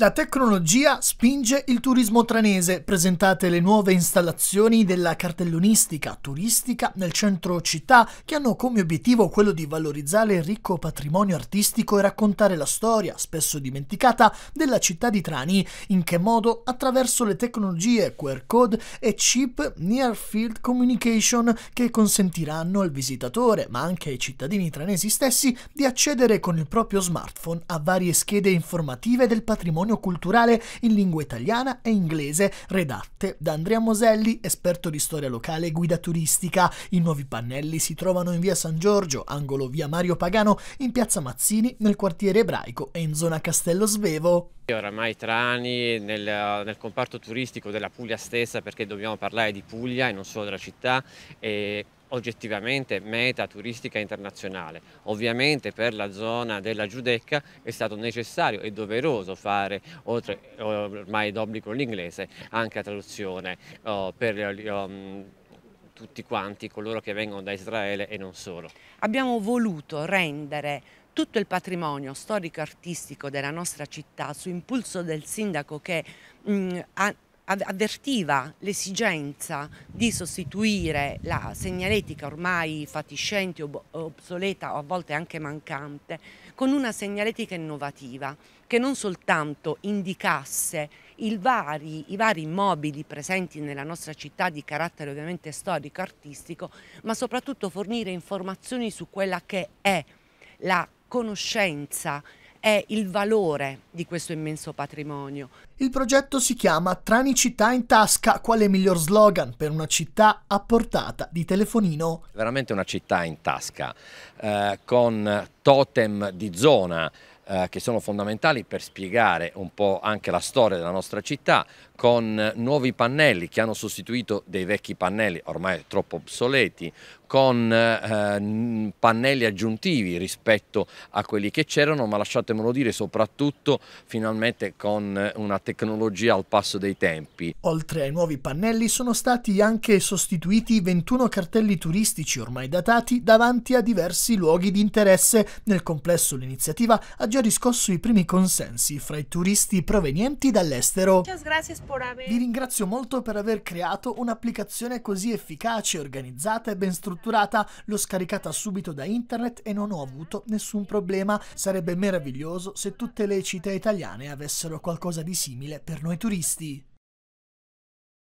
La tecnologia spinge il turismo tranese. Presentate le nuove installazioni della cartellonistica turistica nel centro città che hanno come obiettivo quello di valorizzare il ricco patrimonio artistico e raccontare la storia, spesso dimenticata, della città di Trani. In che modo? Attraverso le tecnologie QR code e chip Near Field Communication che consentiranno al visitatore, ma anche ai cittadini tranesi stessi, di accedere con il proprio smartphone a varie schede informative del patrimonio patrimonio culturale in lingua italiana e inglese, redatte da Andrea Moselli, esperto di storia locale e guida turistica. I nuovi pannelli si trovano in via San Giorgio, angolo via Mario Pagano, in piazza Mazzini, nel quartiere ebraico e in zona Castello Svevo. Oramai Trani nel, nel, comparto turistico della Puglia stessa perché dobbiamo parlare di Puglia e non solo della città e oggettivamente meta turistica internazionale. Ovviamente per la zona della Giudecca è stato necessario e doveroso fare, oltre ormai d'obbligo l'inglese, anche la traduzione oh, per um, tutti quanti coloro che vengono da Israele e non solo. Abbiamo voluto rendere tutto il patrimonio storico-artistico della nostra città su impulso del sindaco che mh, mm, ha avvertiva l'esigenza di sostituire la segnaletica ormai fatiscente, obsoleta o a volte anche mancante, con una segnaletica innovativa che non soltanto indicasse vari, i vari immobili presenti nella nostra città di carattere ovviamente storico-artistico, ma soprattutto fornire informazioni su quella che è la conoscenza è il valore di questo immenso patrimonio. Il progetto si chiama Trani città in tasca, quale miglior slogan per una città a portata di telefonino. Veramente una città in tasca, eh, con totem di zona, eh, che sono fondamentali per spiegare un po' anche la storia della nostra città con nuovi pannelli che hanno sostituito dei vecchi pannelli ormai troppo obsoleti, con eh, pannelli aggiuntivi rispetto a quelli che c'erano, ma lasciatemelo dire soprattutto finalmente con una tecnologia al passo dei tempi. Oltre ai nuovi pannelli sono stati anche sostituiti 21 cartelli turistici ormai datati davanti a diversi luoghi di interesse. Nel complesso l'iniziativa ha già già riscosso i primi consensi fra i turisti provenienti dall'estero. Vi ringrazio molto per aver creato un'applicazione così efficace, organizzata e ben strutturata. L'ho scaricata subito da internet e non ho avuto nessun problema. Sarebbe meraviglioso se tutte le città italiane avessero qualcosa di simile per noi turisti.